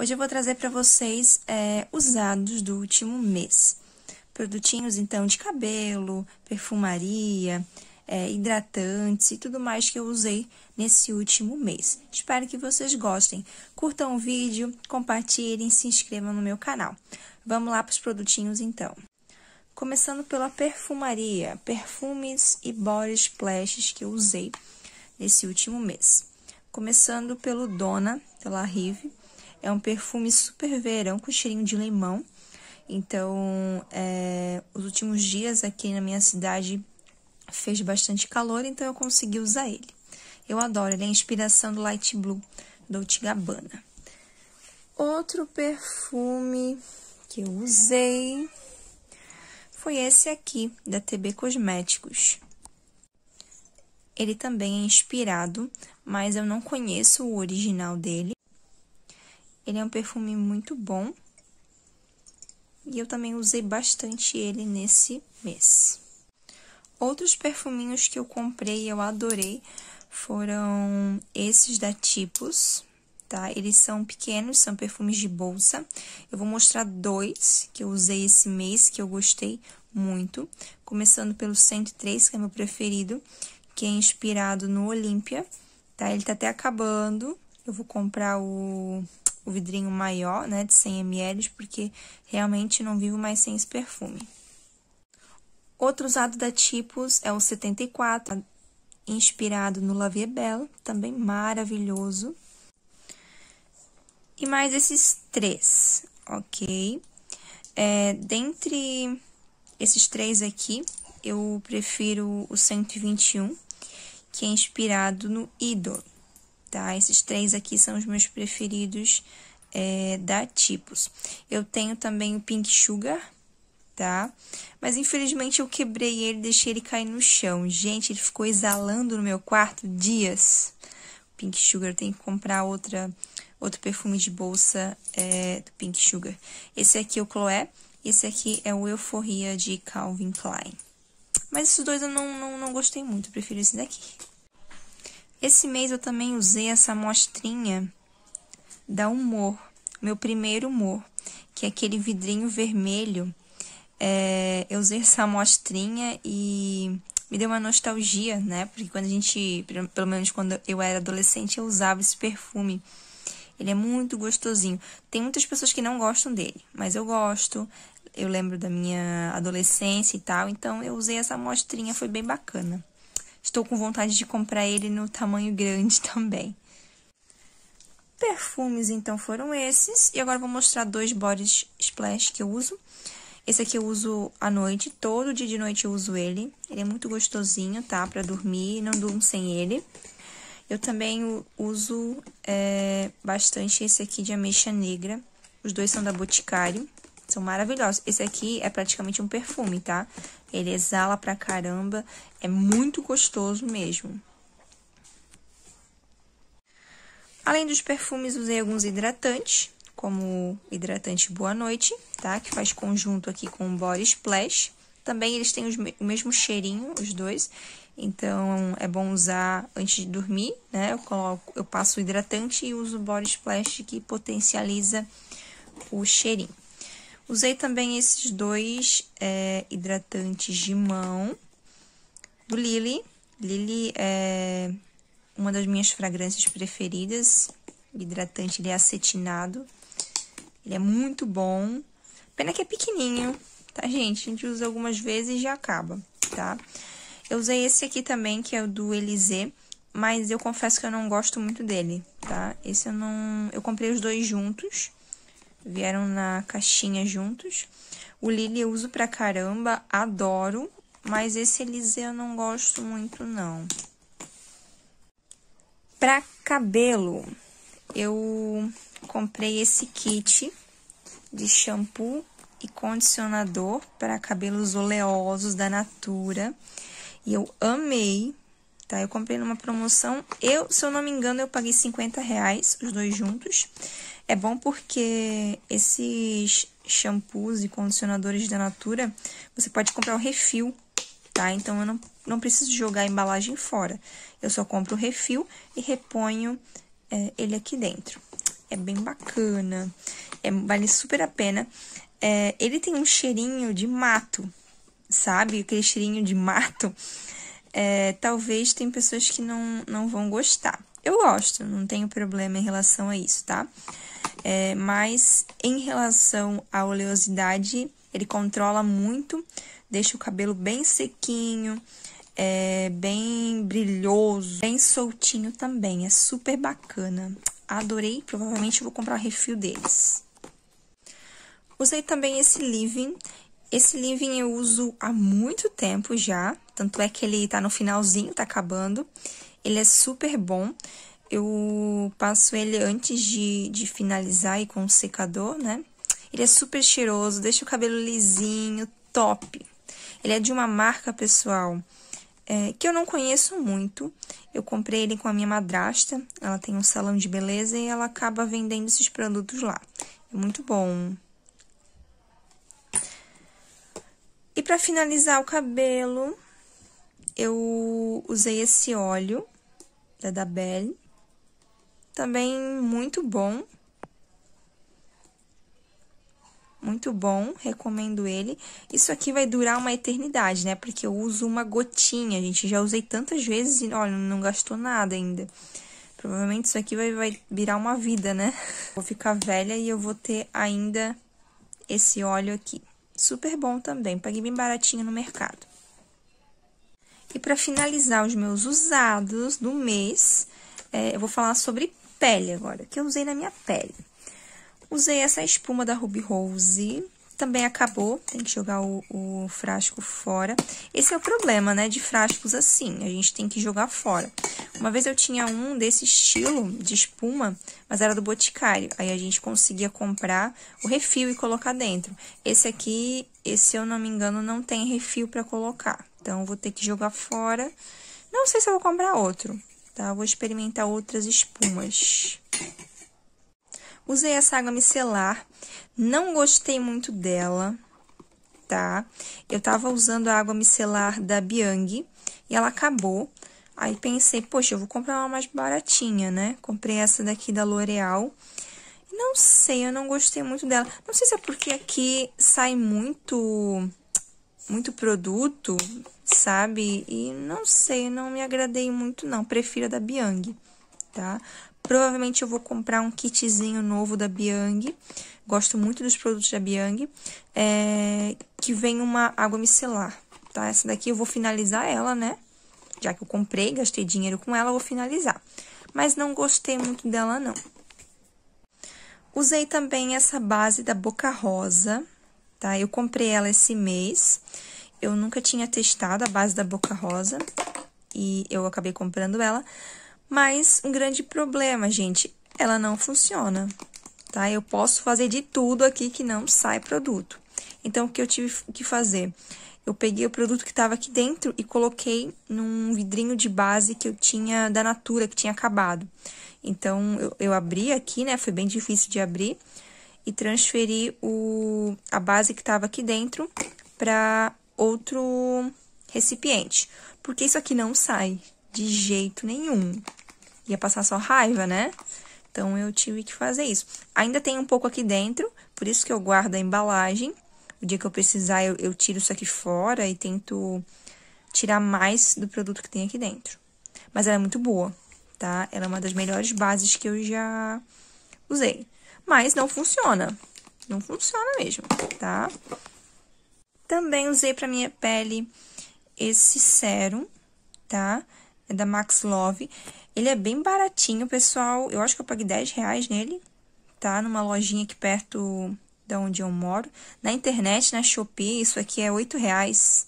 Hoje eu vou trazer para vocês é, usados do último mês. Produtinhos, então, de cabelo, perfumaria, é, hidratantes e tudo mais que eu usei nesse último mês. Espero que vocês gostem. Curtam o vídeo, compartilhem, se inscrevam no meu canal. Vamos lá para os produtinhos, então. Começando pela perfumaria, perfumes e body splashes que eu usei nesse último mês. Começando pelo Dona, pela Rive, é um perfume super verão com cheirinho de limão. Então, é, os últimos dias aqui na minha cidade fez bastante calor, então eu consegui usar ele. Eu adoro, ele é a inspiração do Light Blue, Dolce Gabbana. Outro perfume que eu usei foi esse aqui, da TB Cosméticos. Ele também é inspirado, mas eu não conheço o original dele. Ele é um perfume muito bom. E eu também usei bastante ele nesse mês. Outros perfuminhos que eu comprei e eu adorei foram esses da Tipos, tá? Eles são pequenos, são perfumes de bolsa. Eu vou mostrar dois que eu usei esse mês, que eu gostei muito. Começando pelo 103, que é meu preferido, que é inspirado no Olímpia, tá? Ele tá até acabando. Eu vou comprar o o vidrinho maior, né, de 100 ml, porque realmente não vivo mais sem esse perfume. Outro usado da Tipos é o 74, inspirado no La Vie Belle, também maravilhoso. E mais esses três, ok? É, dentre esses três aqui, eu prefiro o 121, que é inspirado no Idol tá? Esses três aqui são os meus preferidos é, da Tipos. Eu tenho também o Pink Sugar, tá? Mas infelizmente eu quebrei ele, deixei ele cair no chão. Gente, ele ficou exalando no meu quarto dias. Pink Sugar, eu tenho que comprar outra, outro perfume de bolsa é, do Pink Sugar. Esse aqui é o Chloé, esse aqui é o Euforia de Calvin Klein. Mas esses dois eu não, não, não gostei muito, prefiro esse daqui. Esse mês eu também usei essa amostrinha da Humor, meu primeiro humor, que é aquele vidrinho vermelho. É, eu usei essa amostrinha e me deu uma nostalgia, né? Porque quando a gente, pelo menos quando eu era adolescente, eu usava esse perfume. Ele é muito gostosinho. Tem muitas pessoas que não gostam dele, mas eu gosto. Eu lembro da minha adolescência e tal, então eu usei essa amostrinha, foi bem bacana. Estou com vontade de comprar ele no tamanho grande também. Perfumes, então, foram esses. E agora vou mostrar dois bodies splash que eu uso. Esse aqui eu uso à noite, todo dia de noite eu uso ele. Ele é muito gostosinho, tá? Pra dormir, não durmo sem ele. Eu também uso é, bastante esse aqui de ameixa negra. Os dois são da Boticário são maravilhosos. Esse aqui é praticamente um perfume, tá? Ele exala pra caramba, é muito gostoso mesmo. Além dos perfumes, usei alguns hidratantes, como hidratante Boa Noite, tá? Que faz conjunto aqui com o Body Splash. Também eles têm o mesmo cheirinho, os dois. Então, é bom usar antes de dormir, né? Eu, coloco, eu passo o hidratante e uso o Body Splash que potencializa o cheirinho. Usei também esses dois é, hidratantes de mão do Lily. Lily é uma das minhas fragrâncias preferidas. O hidratante ele é acetinado. Ele é muito bom. Pena que é pequenininho, tá, gente? A gente usa algumas vezes e já acaba, tá? Eu usei esse aqui também, que é o do Elise, mas eu confesso que eu não gosto muito dele, tá? Esse eu não... Eu comprei os dois juntos, vieram na caixinha juntos. O Lily eu uso pra caramba, adoro, mas esse Elise eu não gosto muito não. Pra cabelo, eu comprei esse kit de shampoo e condicionador para cabelos oleosos da Natura. E eu amei, tá? Eu comprei numa promoção. Eu, se eu não me engano, eu paguei 50 reais os dois juntos. É bom porque esses shampoos e condicionadores da Natura, você pode comprar o refil, tá? Então eu não, não preciso jogar a embalagem fora. Eu só compro o refil e reponho é, ele aqui dentro. É bem bacana, é, vale super a pena. É, ele tem um cheirinho de mato, sabe? Aquele cheirinho de mato. É, talvez tem pessoas que não, não vão gostar. Eu gosto, não tenho problema em relação a isso, tá? É, mas em relação à oleosidade, ele controla muito, deixa o cabelo bem sequinho, é, bem brilhoso, bem soltinho também. É super bacana. Adorei, provavelmente vou comprar o refil deles. Usei também esse living. Esse living eu uso há muito tempo já, tanto é que ele tá no finalzinho, tá acabando. Ele é super bom eu passo ele antes de, de finalizar e com um secador, né? Ele é super cheiroso, deixa o cabelo lisinho, top. Ele é de uma marca, pessoal, é, que eu não conheço muito. Eu comprei ele com a minha madrasta, ela tem um salão de beleza e ela acaba vendendo esses produtos lá. É muito bom. E para finalizar o cabelo, eu usei esse óleo da Dabelle também muito bom. Muito bom, recomendo ele. Isso aqui vai durar uma eternidade, né? Porque eu uso uma gotinha, gente. Já usei tantas vezes e, olha, não gastou nada ainda. Provavelmente isso aqui vai, vai virar uma vida, né? Vou ficar velha e eu vou ter ainda esse óleo aqui. Super bom também, paguei bem baratinho no mercado. E para finalizar os meus usados do mês, é, eu vou falar sobre pele agora, que eu usei na minha pele. Usei essa espuma da Ruby Rose, também acabou, tem que jogar o, o, frasco fora. Esse é o problema, né, de frascos assim, a gente tem que jogar fora. Uma vez eu tinha um desse estilo de espuma, mas era do Boticário, aí a gente conseguia comprar o refil e colocar dentro. Esse aqui, esse, eu não me engano, não tem refil para colocar, então vou ter que jogar fora. Não sei se eu vou comprar outro, tá? vou experimentar outras espumas. Usei essa água micelar, não gostei muito dela, tá? Eu tava usando a água micelar da Biang e ela acabou. Aí pensei, poxa, eu vou comprar uma mais baratinha, né? Comprei essa daqui da L'Oreal. Não sei, eu não gostei muito dela. Não sei se é porque aqui sai muito muito produto, sabe? E não sei, não me agradei muito não, prefiro a da Biang, tá? Provavelmente eu vou comprar um kitzinho novo da Biang, gosto muito dos produtos da Biang, é, que vem uma água micelar, tá? Essa daqui eu vou finalizar ela, né? Já que eu comprei, gastei dinheiro com ela, eu vou finalizar. Mas não gostei muito dela, não. Usei também essa base da Boca Rosa, tá? Eu comprei ela esse mês eu nunca tinha testado a base da Boca Rosa e eu acabei comprando ela. Mas um grande problema, gente, ela não funciona, tá? Eu posso fazer de tudo aqui que não sai produto. Então, o que eu tive que fazer? Eu peguei o produto que estava aqui dentro e coloquei num vidrinho de base que eu tinha da Natura, que tinha acabado. Então, eu, eu abri aqui, né? Foi bem difícil de abrir. E transferi o, a base que estava aqui dentro para outro recipiente, porque isso aqui não sai de jeito nenhum. Ia passar só raiva, né? Então, eu tive que fazer isso. Ainda tem um pouco aqui dentro, por isso que eu guardo a embalagem. O dia que eu precisar, eu, eu tiro isso aqui fora e tento tirar mais do produto que tem aqui dentro. Mas ela é muito boa, tá? Ela é uma das melhores bases que eu já usei. Mas não funciona. Não funciona mesmo, tá? Também usei para minha pele esse sérum, tá? É da Max Love. Ele é bem baratinho, pessoal. Eu acho que eu paguei 10 reais nele, tá? Numa lojinha aqui perto da onde eu moro. Na internet, na Shopee, isso aqui é 8 reais,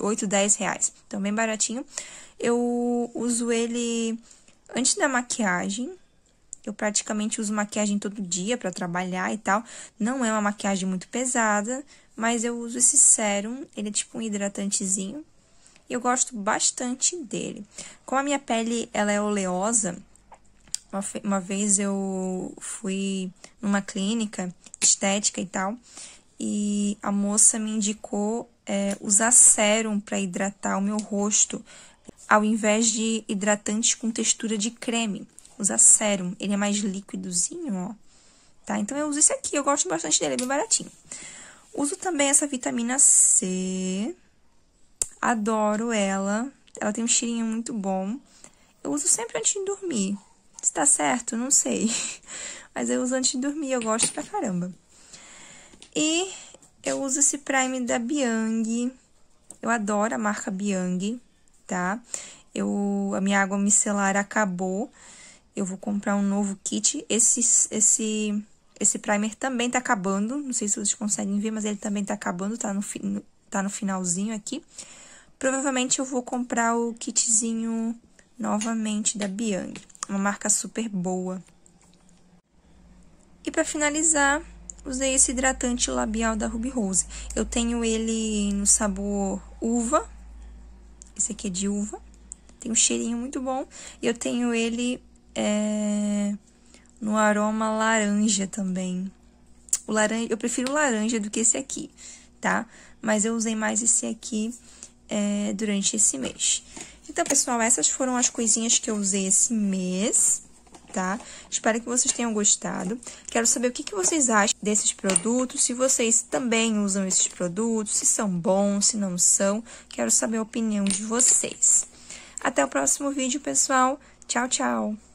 8, 10 reais. Então, bem baratinho. Eu uso ele antes da maquiagem, eu praticamente uso maquiagem todo dia para trabalhar e tal. Não é uma maquiagem muito pesada, mas eu uso esse sérum, ele é tipo um hidratantezinho. E eu gosto bastante dele. Como a minha pele ela é oleosa, uma, uma vez eu fui numa clínica estética e tal, e a moça me indicou é, usar sérum para hidratar o meu rosto, ao invés de hidratantes com textura de creme. Usar sérum, ele é mais líquidozinho, ó. Tá? Então eu uso esse aqui, eu gosto bastante dele, é bem baratinho. Uso também essa vitamina C. Adoro ela. Ela tem um cheirinho muito bom. Eu uso sempre antes de dormir. Se tá certo, não sei. Mas eu uso antes de dormir, eu gosto pra caramba. E eu uso esse prime da Biang. Eu adoro a marca Biang, tá? Eu, a minha água micelar acabou. Eu vou comprar um novo kit. Esse, esse esse primer também tá acabando, não sei se vocês conseguem ver, mas ele também tá acabando, tá no, fi, tá no finalzinho aqui. Provavelmente eu vou comprar o kitzinho novamente da Biang, uma marca super boa. E para finalizar, usei esse hidratante labial da Ruby Rose. Eu tenho ele no sabor uva, esse aqui é de uva, tem um cheirinho muito bom. E eu tenho ele... É no aroma laranja também. O laranja, eu prefiro laranja do que esse aqui, tá? Mas eu usei mais esse aqui é, durante esse mês. Então, pessoal, essas foram as coisinhas que eu usei esse mês, tá? Espero que vocês tenham gostado. Quero saber o que, que vocês acham desses produtos, se vocês também usam esses produtos, se são bons, se não são. Quero saber a opinião de vocês. Até o próximo vídeo, pessoal. Tchau, tchau!